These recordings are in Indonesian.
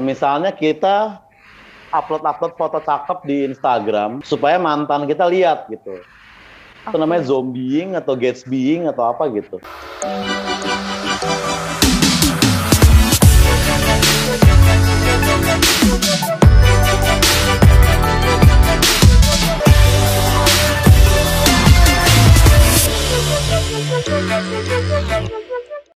misalnya kita upload-upload foto cakep di Instagram supaya mantan kita lihat gitu. Okay. Itu namanya zombieing atau gatsbying atau apa gitu.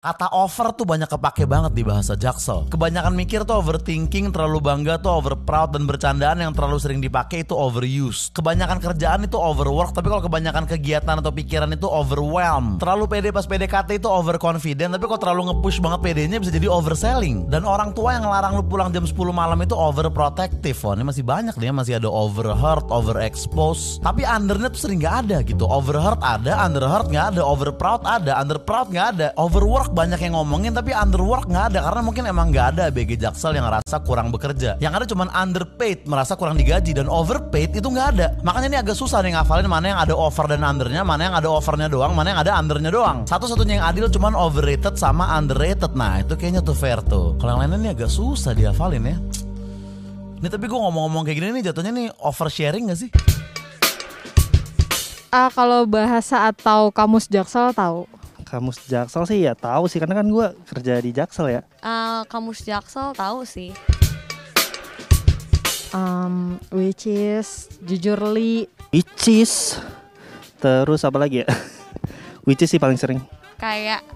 Kata over tuh banyak kepake banget di bahasa Jaksel. Kebanyakan mikir tuh overthinking, terlalu bangga tuh over proud dan bercandaan yang terlalu sering dipakai itu overuse. Kebanyakan kerjaan itu overwork, tapi kalau kebanyakan kegiatan atau pikiran itu overwhelm. Terlalu pede pas PDKT itu overconfident, tapi kalau terlalu ngepush banget PD-nya bisa jadi overselling. Dan orang tua yang ngelarang lu pulang jam 10 malam itu overprotective. Oh, ini masih banyak nih, masih ada overheard, overexpose. Tapi undernya tuh sering nggak ada gitu. Overheard ada, underheard nggak ada, overproud ada, underproud nggak ada, overwork banyak yang ngomongin tapi underwork nggak ada karena mungkin emang nggak ada BG Jaksel yang ngerasa kurang bekerja. Yang ada cuman underpaid merasa kurang digaji dan overpaid itu nggak ada. Makanya ini agak susah nih ngafalin mana yang ada over dan undernya, mana yang ada overnya doang, mana yang ada undernya doang. Satu-satunya yang adil cuman overrated sama underrated. Nah itu kayaknya tuh fair tuh. Kalau yang lainnya ini agak susah dihafalin ya. Ini tapi gue ngomong-ngomong kayak gini nih jatuhnya nih oversharing gak sih? Uh, kalau bahasa atau kamus Jaksel tahu kamus Jaksel sih ya tahu sih karena kan gue kerja di Jaksel ya. Uh, kamus Jaksel tahu sih. Um, which is jujurly. Which is terus apa lagi ya? which is sih paling sering. Kayak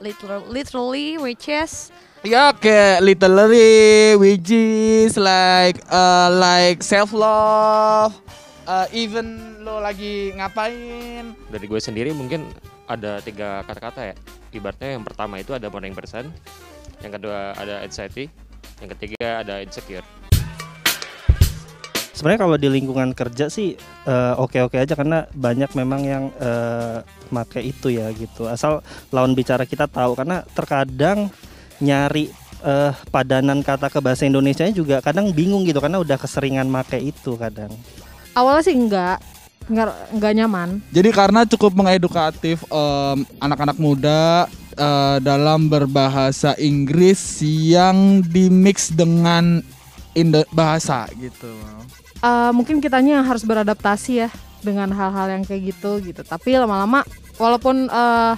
literally, literally which is Ya kayak literally, which is like uh, like self love, uh, eh, even lo lagi ngapain. Dari gue sendiri mungkin ada tiga kata-kata ya ibaratnya yang pertama itu ada morning person yang kedua ada anxiety yang ketiga ada insecure sebenarnya kalau di lingkungan kerja sih eh, oke-oke uh, okay -okay aja karena banyak memang yang uh, make itu ya gitu asal lawan bicara kita tahu karena terkadang nyari uh, padanan kata ke bahasa Indonesia juga kadang bingung gitu karena udah keseringan make itu kadang awalnya sih enggak nggak nggak nyaman. Jadi karena cukup mengedukatif um, anak-anak muda uh, dalam berbahasa Inggris yang dimix dengan Indo bahasa gitu. Uh, mungkin kitanya harus beradaptasi ya dengan hal-hal yang kayak gitu gitu. Tapi lama-lama walaupun uh,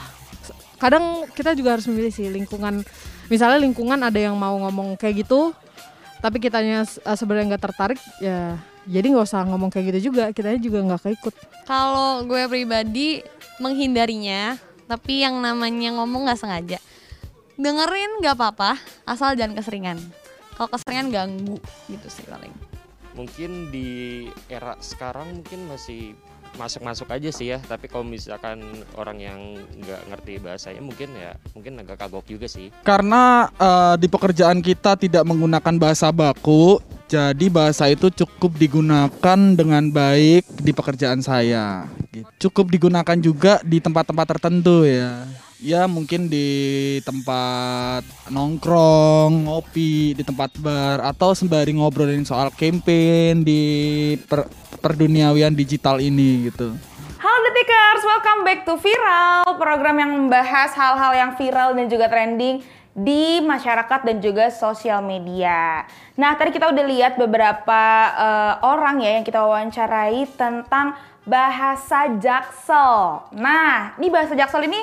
kadang kita juga harus memilih sih lingkungan. Misalnya lingkungan ada yang mau ngomong kayak gitu, tapi kitanya uh, sebenarnya nggak tertarik ya jadi nggak usah ngomong kayak gitu juga kita juga nggak keikut kalau gue pribadi menghindarinya tapi yang namanya ngomong nggak sengaja dengerin nggak apa-apa asal jangan keseringan kalau keseringan ganggu gitu sih paling mungkin di era sekarang mungkin masih masuk-masuk aja sih ya tapi kalau misalkan orang yang nggak ngerti bahasanya mungkin ya mungkin agak kagok juga sih karena uh, di pekerjaan kita tidak menggunakan bahasa baku jadi bahasa itu cukup digunakan dengan baik di pekerjaan saya gitu. cukup digunakan juga di tempat-tempat tertentu ya ya mungkin di tempat nongkrong, ngopi, di tempat bar atau sembari ngobrolin soal campaign di per perduniawian digital ini gitu. Halo Detikers, welcome back to Viral, program yang membahas hal-hal yang viral dan juga trending di masyarakat dan juga sosial media. Nah, tadi kita udah lihat beberapa uh, orang ya yang kita wawancarai tentang bahasa jaksel. Nah, ini bahasa jaksel ini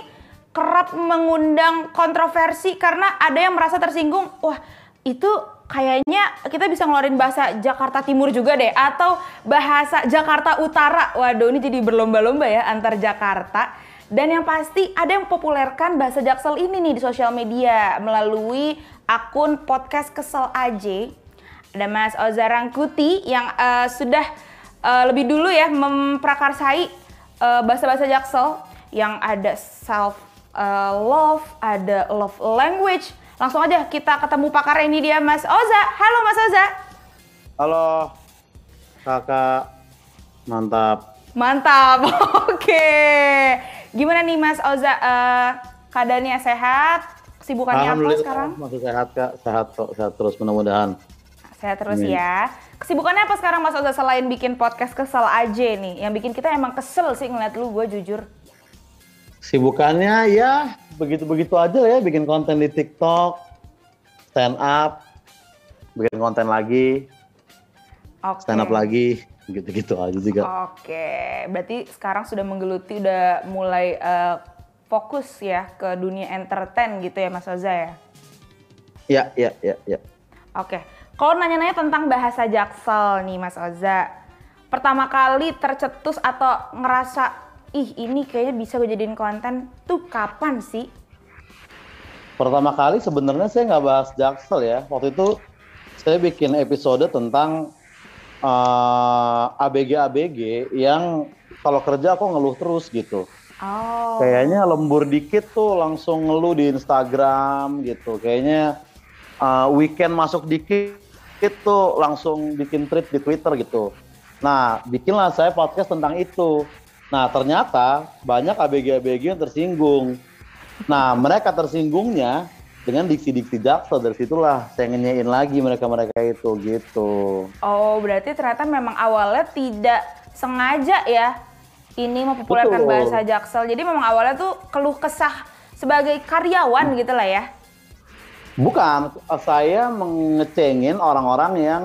kerap mengundang kontroversi karena ada yang merasa tersinggung, wah itu kayaknya kita bisa ngeluarin bahasa Jakarta Timur juga deh atau bahasa Jakarta Utara. Waduh, ini jadi berlomba-lomba ya antar Jakarta. Dan yang pasti ada yang populerkan bahasa Jaksel ini nih di sosial media melalui akun podcast Kesel Aja. Ada Mas Ozarang Kuti yang uh, sudah uh, lebih dulu ya memprakarsai eh, bahasa-bahasa uh, bahasa -bahasa Jaksel yang ada self uh, love, ada love language. Langsung aja kita ketemu pakar ini dia Mas Oza. Halo Mas Oza. Halo kakak, mantap. Mantap, oke. Gimana nih Mas Oza, uh, keadaannya sehat? Kesibukannya apa sekarang? Masih sehat kak, sehat kok, sehat terus mudah-mudahan. Sehat terus ya. Kesibukannya apa sekarang Mas Oza selain bikin podcast kesel aja nih? Yang bikin kita emang kesel sih ngeliat lu, gue jujur. Sibukannya ya begitu-begitu aja ya bikin konten di TikTok, stand up, bikin konten lagi, okay. stand up lagi, gitu-gitu aja juga. Oke, okay. berarti sekarang sudah menggeluti udah mulai uh, fokus ya ke dunia entertain gitu ya Mas Oza ya? Ya, ya, ya, ya. Oke, okay. kalau nanya-nanya tentang bahasa Jaksel nih Mas Oza, pertama kali tercetus atau ngerasa ih ini kayaknya bisa gue jadiin konten tuh kapan sih? Pertama kali sebenarnya saya nggak bahas Jaksel ya. Waktu itu saya bikin episode tentang eh, abg ABG-ABG yang kalau kerja aku ngeluh terus gitu. Oh. Kayaknya lembur dikit tuh langsung ngeluh di Instagram gitu. Kayaknya uh, weekend masuk dikit itu langsung bikin tweet di Twitter gitu. Nah, bikinlah saya podcast tentang itu. Nah, ternyata banyak ABG-ABG yang tersinggung. Nah, mereka tersinggungnya dengan diksi-diksi jaksa dari situlah saya ngenyain lagi mereka-mereka itu gitu. Oh, berarti ternyata memang awalnya tidak sengaja ya ini mempopulerkan Betul. bahasa jaksel. Jadi memang awalnya tuh keluh kesah sebagai karyawan gitu lah ya. Bukan, saya mengecengin orang-orang yang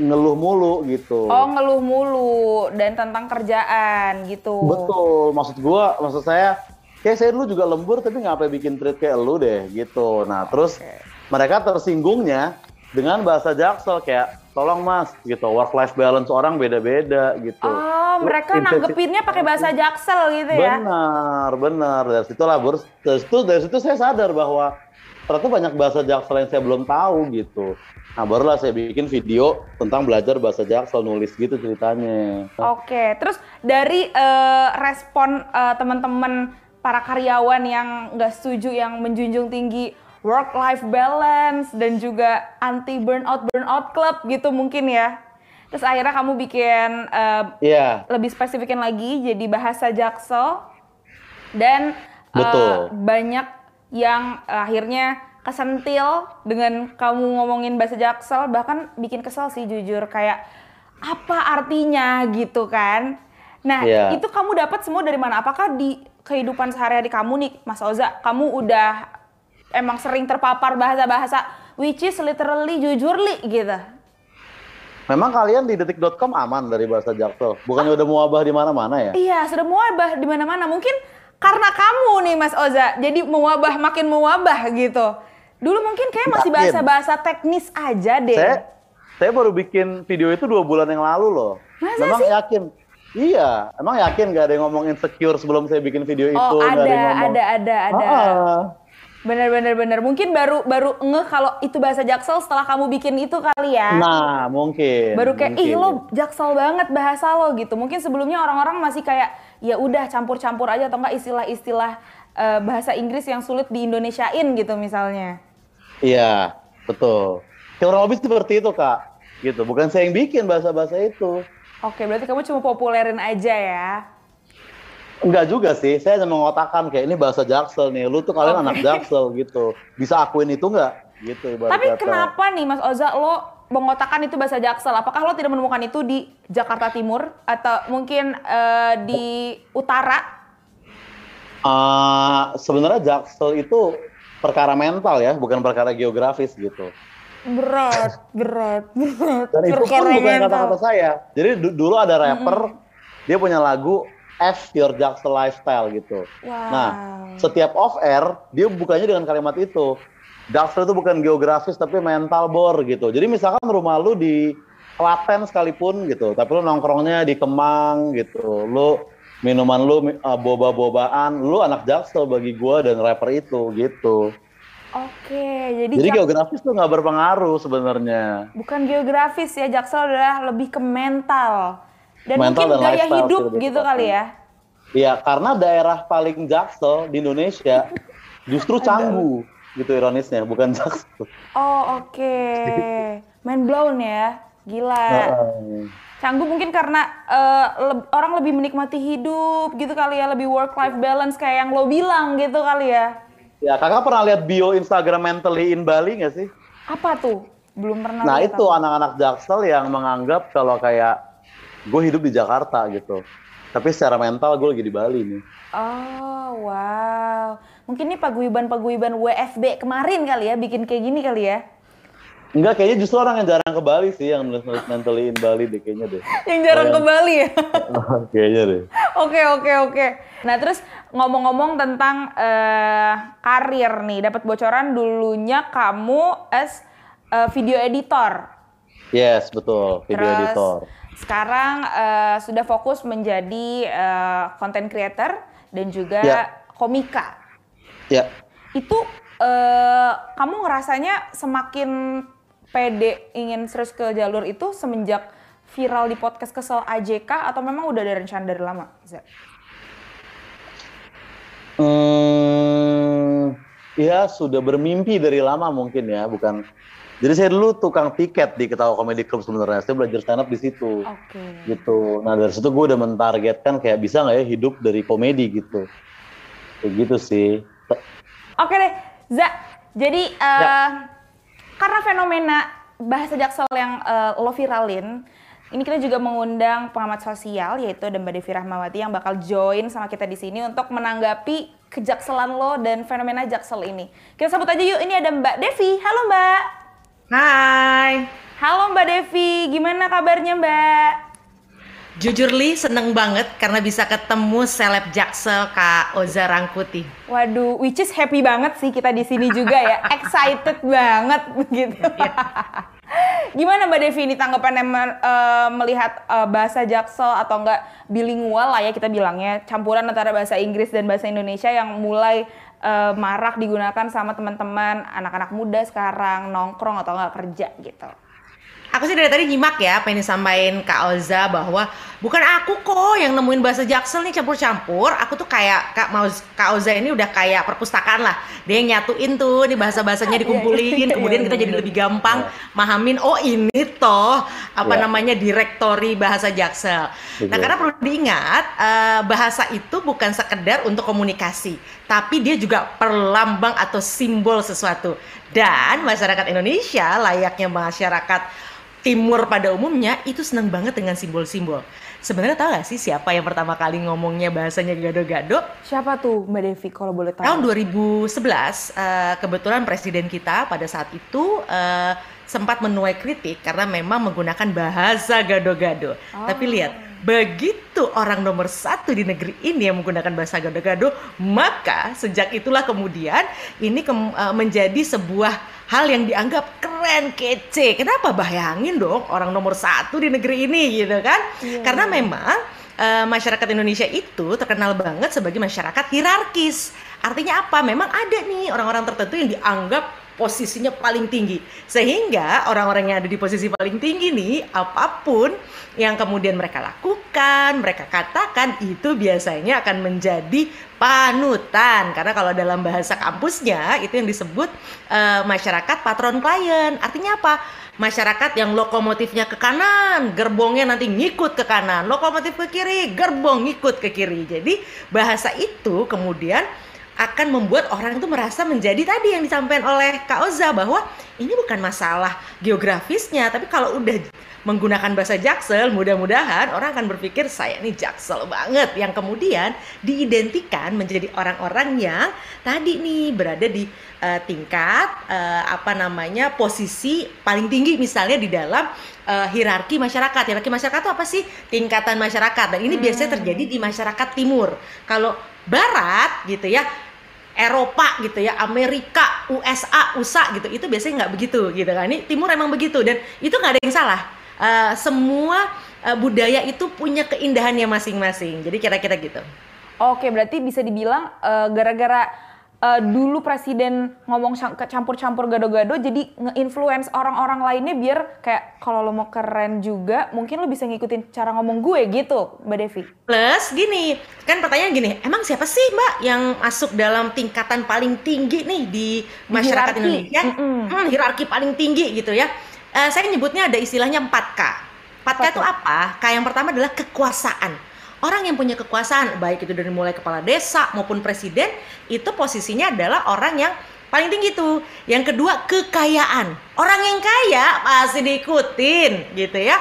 ngeluh mulu gitu. Oh, ngeluh mulu dan tentang kerjaan gitu. Betul, maksud gua, maksud saya kayak saya dulu juga lembur tapi ngapain bikin treat kayak lu deh gitu. Nah, terus mereka tersinggungnya dengan bahasa Jaksel kayak tolong Mas gitu. Work life balance orang beda-beda gitu. Oh, mereka nanggepinnya pakai bahasa Jaksel gitu ya. Benar, benar. Dari situ terus terus dari situ saya sadar bahwa ternyata banyak bahasa Jaksel yang saya belum tahu gitu. Nah barulah saya bikin video tentang belajar bahasa Jaksel nulis gitu ceritanya. Oke, terus dari uh, respon uh, teman-teman para karyawan yang nggak setuju yang menjunjung tinggi work life balance dan juga anti burnout burnout club gitu mungkin ya. Terus akhirnya kamu bikin uh, eh, yeah. lebih spesifikin lagi jadi bahasa Jaksel dan Betul. Uh, banyak yang akhirnya kesentil dengan kamu ngomongin bahasa Jaksel bahkan bikin kesel sih jujur kayak apa artinya gitu kan. Nah, yeah. itu kamu dapat semua dari mana? Apakah di kehidupan sehari-hari kamu nih, Mas Oza, kamu udah emang sering terpapar bahasa-bahasa which is literally jujur li gitu. Memang kalian di detik.com aman dari bahasa Jaksel? Bukannya ah. udah muabah di mana-mana ya? Iya, sudah muabah di mana-mana. Mungkin karena kamu nih Mas Oza jadi mewabah makin mewabah gitu. Dulu mungkin kayak masih bahasa-bahasa teknis aja deh. Saya, saya baru bikin video itu dua bulan yang lalu loh. Masa Memang sih? yakin. Iya, emang yakin gak ada yang ngomong insecure sebelum saya bikin video oh, itu? Oh ada, ada, ada, ada, ada. Bener, bener, bener. Mungkin baru baru nge kalau itu bahasa Jaksel setelah kamu bikin itu kali ya. Nah, mungkin. Baru kayak, mungkin. ih lo Jaksel banget bahasa lo gitu. Mungkin sebelumnya orang-orang masih kayak, ya udah campur-campur aja atau enggak istilah-istilah uh, bahasa Inggris yang sulit di Indonesiain gitu misalnya. Iya, betul. Kurang lebih seperti itu, Kak. Gitu. Bukan saya yang bikin bahasa-bahasa itu. Oke, berarti kamu cuma populerin aja ya. Enggak juga sih, saya hanya mengotakan kayak ini bahasa Jaksel nih, lu tuh kalian okay. Oh. anak Jaksel gitu. Bisa akuin itu enggak? Gitu Tapi kata. kenapa nih Mas Oza lo pengotakan itu bahasa Jaksel. Apakah lo tidak menemukan itu di Jakarta Timur atau mungkin uh, di utara? Uh, sebenarnya Jaksel itu perkara mental ya, bukan perkara geografis gitu. Berat, berat, berat. Dan itu pun bukan kata-kata saya. Jadi dulu ada rapper, mm -hmm. dia punya lagu F Your Jaksel Lifestyle gitu. Nah, wow. Nah, setiap off air dia bukanya dengan kalimat itu Daftar itu bukan geografis tapi mental bor gitu. Jadi misalkan rumah lu di Klaten sekalipun gitu, tapi lu nongkrongnya di Kemang gitu. Lu minuman lu uh, boba-bobaan, lu anak Jaksel bagi gua dan rapper itu gitu. Oke, jadi Jadi geografis tuh nggak berpengaruh sebenarnya. Bukan geografis ya, Jaksel adalah lebih ke mental. Dan mental mungkin dan gaya hidup gitu kali ya. Iya, karena daerah paling Jaksel di Indonesia justru Canggu gitu ironisnya, bukan sax. Oh oke, okay. main blown ya, gila. Uh, Canggu mungkin karena uh, eh, le orang lebih menikmati hidup gitu kali ya, lebih work life balance kayak yang lo bilang gitu kali ya. Ya kakak pernah lihat bio Instagram mentally in Bali nggak sih? Apa tuh? Belum pernah. Nah itu anak-anak Jaksel yang menganggap kalau kayak gue hidup di Jakarta gitu. Tapi secara mental gue lagi di Bali nih. Oh, wow. Mungkin ini paguyuban-paguyuban WFB kemarin kali ya, bikin kayak gini kali ya? Enggak, kayaknya justru orang yang jarang ke Bali sih, yang nulis-nulis mentaliin Bali deh kayaknya deh. yang jarang orang... ke Bali ya? kayaknya deh. Oke, oke, oke. Nah terus ngomong-ngomong tentang uh, karir nih, dapat bocoran dulunya kamu as uh, video editor. Yes, betul. Video Terus, editor sekarang uh, sudah fokus menjadi uh, content creator dan juga ya. komika. Ya. Itu uh, kamu ngerasanya semakin pede ingin serius ke jalur itu semenjak viral di podcast kesel AJK atau memang udah ada rencana dari lama? Hmm, ya sudah bermimpi dari lama mungkin ya, bukan jadi saya dulu tukang tiket di Ketawa Comedy Club sebenarnya. Saya belajar stand up di situ. Okay. Gitu. Nah dari situ gue udah mentargetkan kayak bisa nggak ya hidup dari komedi gitu. Kayak gitu sih. Oke okay deh, Za. Jadi uh, ya. Eh, karena fenomena bahasa jaksel yang uh, lo viralin, ini kita juga mengundang pengamat sosial yaitu Mbak Devi Rahmawati yang bakal join sama kita di sini untuk menanggapi kejakselan lo dan fenomena jaksel ini. Kita sebut aja yuk. Ini ada Mbak Devi. Halo Mbak. Devi, Gimana kabarnya Mbak? Jujur Li, seneng banget karena bisa ketemu seleb Jaksel Kak Oza Rangkuti. Waduh, which is happy banget sih kita di sini juga ya. Excited banget begitu. Iya. Gimana Mbak Devi ini yang uh, eh, melihat uh, bahasa Jaksel atau enggak bilingual lah ya kita bilangnya, campuran antara bahasa Inggris dan bahasa Indonesia yang mulai uh, marak digunakan sama teman-teman anak-anak muda sekarang nongkrong atau enggak kerja gitu aku sih dari tadi nyimak ya apa yang disampaikan Kak Oza bahwa bukan aku kok yang nemuin bahasa Jaksel nih campur-campur. Aku tuh kayak Kak Maus Kak Oza ini udah kayak perpustakaan lah. Dia yang nyatuin tuh nih bahasa-bahasanya iya, iya, dikumpulin, iya, kemudian kita jadi lebih gampang mahamin oh ini toh apa ya. namanya direktori bahasa Jaksel. Nah, karena perlu diingat eh, bahasa itu bukan sekedar untuk komunikasi, tapi dia juga perlambang atau simbol sesuatu. Dan masyarakat Indonesia layaknya masyarakat timur pada umumnya itu senang banget dengan simbol-simbol. Sebenarnya tahu gak sih siapa yang pertama kali ngomongnya bahasanya gado-gado? Siapa tuh Mbak Devi kalau boleh tahu? Tahun 2011 uh, eh, kebetulan presiden kita pada saat itu uh, sempat menuai kritik karena memang menggunakan bahasa gado-gado. Oh. Tapi lihat begitu orang nomor satu di negeri ini yang menggunakan bahasa gado-gado, maka sejak itulah kemudian ini ke, eh, menjadi sebuah hal yang dianggap keren, kece. Kenapa bayangin dong orang nomor satu di negeri ini gitu kan? Yeah. Karena memang uh, masyarakat Indonesia itu terkenal banget sebagai masyarakat hierarkis. Artinya apa? Memang ada nih orang-orang tertentu yang dianggap posisinya paling tinggi. Sehingga orang-orang yang ada di posisi paling tinggi nih, apapun yang kemudian mereka lakukan, mereka katakan itu biasanya akan menjadi panutan. Karena kalau dalam bahasa kampusnya itu yang disebut uh, masyarakat patron klien. Artinya apa? masyarakat yang lokomotifnya ke kanan, gerbongnya nanti ngikut ke kanan, lokomotif ke kiri, gerbong ngikut ke kiri. Jadi bahasa itu kemudian akan membuat orang itu merasa menjadi tadi yang disampaikan oleh Kak Oza bahwa ini bukan masalah geografisnya tapi kalau udah menggunakan bahasa jaksel mudah-mudahan orang akan berpikir saya ini jaksel banget yang kemudian diidentikan menjadi orang-orang yang tadi nih berada di uh, tingkat uh, apa namanya posisi paling tinggi misalnya di dalam uh, hierarki masyarakat. Hierarki masyarakat itu apa sih? Tingkatan masyarakat. Dan ini hmm. biasanya terjadi di masyarakat timur. Kalau barat gitu ya Eropa gitu ya, Amerika, USA, USA gitu, itu biasanya nggak begitu gitu kan. Ini Timur emang begitu dan itu nggak ada yang salah. Uh, semua uh, budaya itu punya keindahannya masing-masing. Jadi kira-kira gitu. Oke, berarti bisa dibilang gara uh, eh, gara -gara uh, dulu presiden ngomong campur-campur gado-gado jadi nge-influence orang-orang lainnya biar kayak kalau lo mau keren juga mungkin lo bisa ngikutin cara ngomong gue gitu Mbak Devi. Plus gini, kan pertanyaan gini, emang siapa sih Mbak yang masuk dalam tingkatan paling tinggi nih di masyarakat hierarki. Indonesia? Mm hmm Hmm, hierarki paling tinggi gitu ya. Uh, saya nyebutnya ada istilahnya 4K. 4K itu apa? K yang pertama adalah kekuasaan orang yang punya kekuasaan baik itu dari mulai kepala desa maupun presiden itu posisinya adalah orang yang paling tinggi tuh. Yang kedua kekayaan. Orang yang kaya pasti diikutin gitu ya.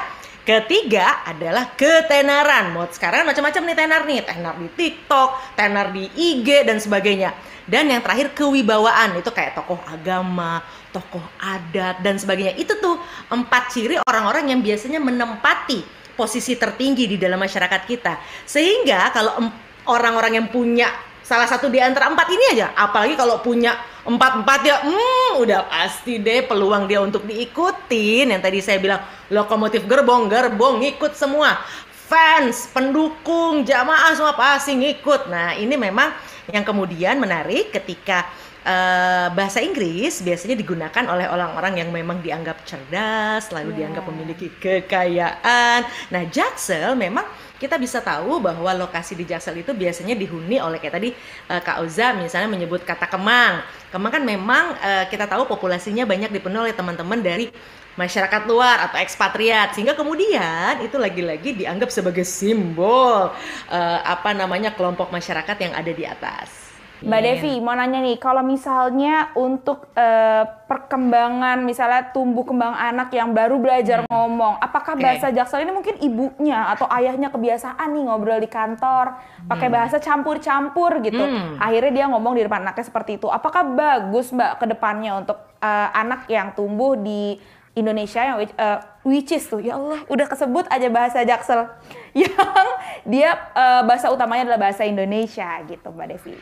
Ketiga adalah ketenaran. Mau sekarang macam-macam nih tenar nih, tenar di TikTok, tenar di IG dan sebagainya. Dan yang terakhir kewibawaan itu kayak tokoh agama, tokoh adat dan sebagainya. Itu tuh empat ciri orang-orang yang biasanya menempati posisi tertinggi di dalam masyarakat kita. Sehingga kalau orang-orang yang punya salah satu di antara empat ini aja, apalagi kalau punya empat-empat ya, hmm, udah pasti deh peluang dia untuk diikutin. Yang tadi saya bilang lokomotif gerbong, gerbong ikut semua. Fans, pendukung, jamaah semua pasti ngikut. Nah, ini memang yang kemudian menarik ketika Eh, bahasa Inggris biasanya digunakan oleh orang-orang yang memang dianggap cerdas, lalu yeah. dianggap memiliki kekayaan. Nah, Jaksel memang kita bisa tahu bahwa lokasi di Jaksel itu biasanya dihuni oleh kayak tadi uh, Kak Oza misalnya menyebut kata Kemang. Kemang kan memang uh, kita tahu populasinya banyak dipenuhi oleh teman-teman dari masyarakat luar atau ekspatriat sehingga kemudian itu lagi-lagi dianggap sebagai simbol uh, apa namanya kelompok masyarakat yang ada di atas. Mbak yeah. Devi, iya. mau nanya nih, kalau misalnya untuk uh, perkembangan misalnya tumbuh kembang anak yang baru belajar hmm. ngomong, apakah okay. bahasa jaksel ini mungkin ibunya atau ayahnya kebiasaan nih ngobrol di kantor pakai hmm. bahasa campur-campur gitu, hmm. akhirnya dia ngomong di depan anaknya seperti itu. Apakah bagus Mbak ke depannya untuk uh, anak yang tumbuh di Indonesia yang uh, which is tuh ya Allah udah kesebut aja bahasa jaksel yang dia uh, bahasa utamanya adalah bahasa Indonesia gitu Mbak Devi.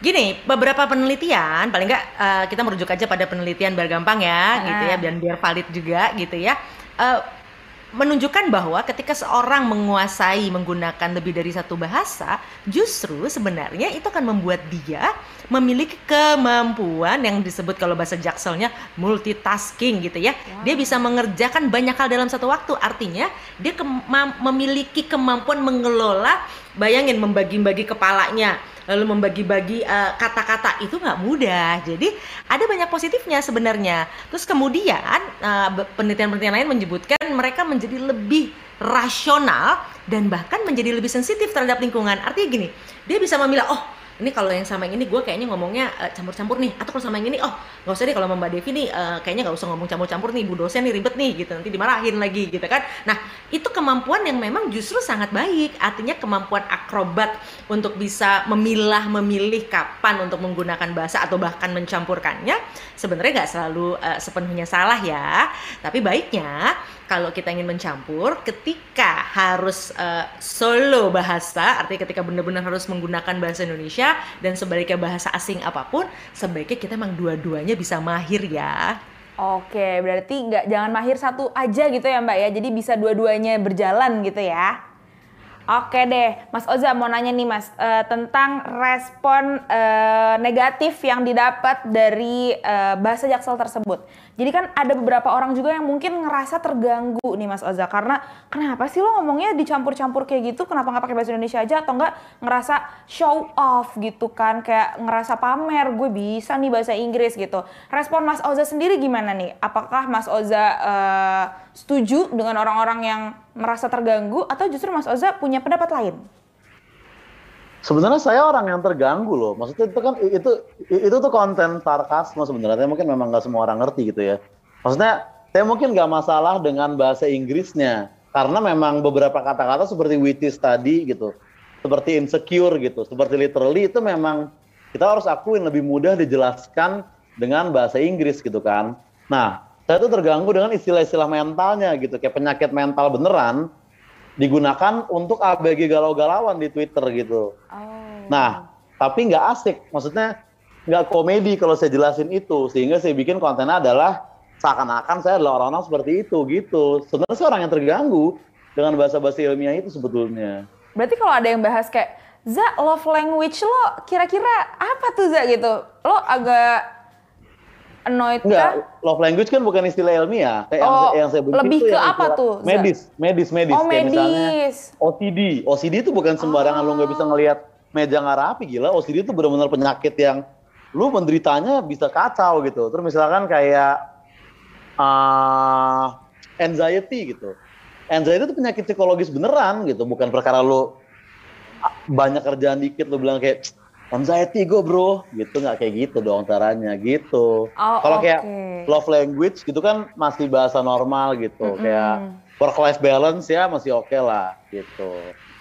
Gini, beberapa penelitian, paling nggak uh, kita merujuk aja pada penelitian biar gampang ya, uh. gitu ya, dan biar valid juga, gitu ya. Uh, menunjukkan bahwa ketika seorang menguasai menggunakan lebih dari satu bahasa, justru sebenarnya itu akan membuat dia memiliki kemampuan yang disebut kalau bahasa jakselnya multitasking gitu ya. Wow. Dia bisa mengerjakan banyak hal dalam satu waktu. Artinya dia kema memiliki kemampuan mengelola, bayangin membagi-bagi kepalanya lalu membagi-bagi kata eh, kata-kata itu nggak mudah. Jadi ada banyak positifnya sebenarnya. Terus kemudian penelitian eh, penelitian-penelitian lain menyebutkan mereka menjadi lebih rasional dan bahkan menjadi lebih sensitif terhadap lingkungan. Artinya gini, dia bisa memilah oh ini kalau yang sama yang ini gue kayaknya ngomongnya eh, campur-campur uh, nih atau kalau sama yang ini oh nggak usah deh kalau mbak Devi nih uh, kayaknya nggak usah ngomong campur-campur nih bu dosen nih ribet nih gitu nanti dimarahin lagi gitu kan nah itu kemampuan yang memang justru sangat baik artinya kemampuan akrobat untuk bisa memilah memilih kapan untuk menggunakan bahasa atau bahkan mencampurkannya sebenarnya nggak selalu uh, sepenuhnya salah ya tapi baiknya kalau kita ingin mencampur ketika harus uh, solo bahasa artinya ketika benar-benar harus menggunakan bahasa Indonesia dan sebaliknya bahasa asing apapun sebaiknya kita emang dua-duanya bisa mahir ya Oke, berarti nggak jangan mahir satu aja gitu ya Mbak ya. Jadi bisa dua-duanya berjalan gitu ya. Oke deh, Mas Oza mau nanya nih Mas uh, tentang respon uh, negatif yang didapat dari uh, bahasa Jaksel tersebut. Jadi kan ada beberapa orang juga yang mungkin ngerasa terganggu nih Mas Oza karena kenapa sih lo ngomongnya dicampur-campur kayak gitu? Kenapa nggak pakai bahasa Indonesia aja atau nggak ngerasa show off gitu kan? Kayak ngerasa pamer gue bisa nih bahasa Inggris gitu. Respon Mas Oza sendiri gimana nih? Apakah Mas Oza uh, setuju dengan orang-orang yang merasa terganggu atau justru Mas Oza punya pendapat lain? Sebenarnya saya orang yang terganggu loh. Maksudnya itu kan itu itu tuh konten sarkasme sebenarnya. Mungkin memang nggak semua orang ngerti gitu ya. Maksudnya saya mungkin nggak masalah dengan bahasa Inggrisnya karena memang beberapa kata-kata seperti witty tadi gitu, seperti insecure gitu, seperti literally itu memang kita harus akuin lebih mudah dijelaskan dengan bahasa Inggris gitu kan. Nah, saya tuh terganggu dengan istilah-istilah mentalnya gitu kayak penyakit mental beneran digunakan untuk ABG galau-galauan di Twitter gitu. Oh. Nah, tapi nggak asik, maksudnya nggak komedi kalau saya jelasin itu, sehingga saya bikin kontennya adalah seakan-akan saya adalah orang-orang seperti itu gitu. Sebenarnya saya orang yang terganggu dengan bahasa-bahasa ilmiah itu sebetulnya. Berarti kalau ada yang bahas kayak Za, love language lo kira-kira apa tuh Za gitu? Lo agak annoyed Enggak, kah? love language kan bukan istilah ilmiah. oh, yang, yang saya benci lebih ke apa tuh? Medis, medis, medis. Oh, medis. misalnya OCD. OCD itu bukan sembarangan oh. lo nggak bisa oh. ngelihat meja nggak rapi gila. OCD itu benar-benar penyakit yang lu menderitanya bisa kacau gitu. Terus misalkan kayak uh, anxiety gitu. Anxiety itu penyakit psikologis beneran gitu, bukan perkara lu ah, banyak kerjaan dikit lu bilang kayak anxiety gue bro gitu nggak kayak gitu dong caranya gitu oh, kalau okay. kayak love language gitu kan masih bahasa normal gitu mm -hmm. kayak work life balance ya masih oke okay lah gitu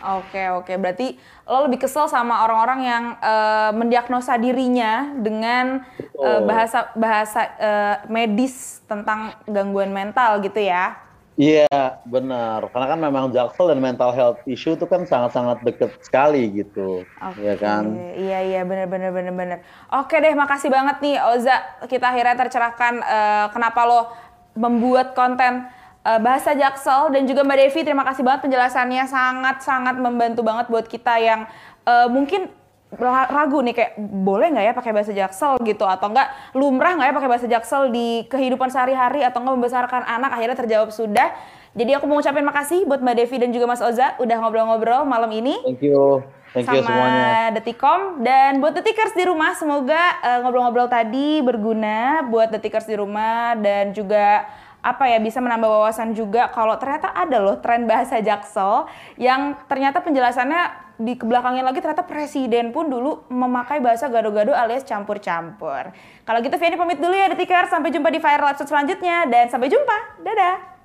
oke okay, oke okay. berarti lo lebih kesel sama orang-orang yang uh, mendiagnosa dirinya dengan uh, bahasa bahasa uh, medis tentang gangguan mental gitu ya Iya benar, karena kan memang jaksel dan mental health issue itu kan sangat-sangat deket sekali gitu, okay. ya kan? Iya iya benar benar benar benar. Oke deh, makasih banget nih Oza, kita akhirnya tercerahkan uh, kenapa lo membuat konten uh, bahasa Jaksel dan juga Mbak Devi terima kasih banget penjelasannya sangat sangat membantu banget buat kita yang uh, mungkin ragu nih kayak boleh nggak ya pakai bahasa jaksel gitu atau enggak lumrah nggak ya pakai bahasa jaksel di kehidupan sehari-hari atau enggak membesarkan anak akhirnya terjawab sudah jadi aku mau ngucapin makasih buat Mbak Devi dan juga Mas Oza udah ngobrol-ngobrol malam ini thank you Thank sama semuanya. Detikom dan buat Detikers di rumah semoga eh, ngobrol-ngobrol uh, tadi berguna buat Detikers di rumah dan juga apa ya bisa menambah wawasan juga kalau ternyata ada loh tren bahasa jaksel yang ternyata penjelasannya di kebelakangnya lagi ternyata presiden pun dulu memakai bahasa gado-gado alias campur-campur. Kalau gitu Vianney pamit dulu ya Detikers, sampai jumpa di Fire episode selanjutnya dan sampai jumpa. Dadah.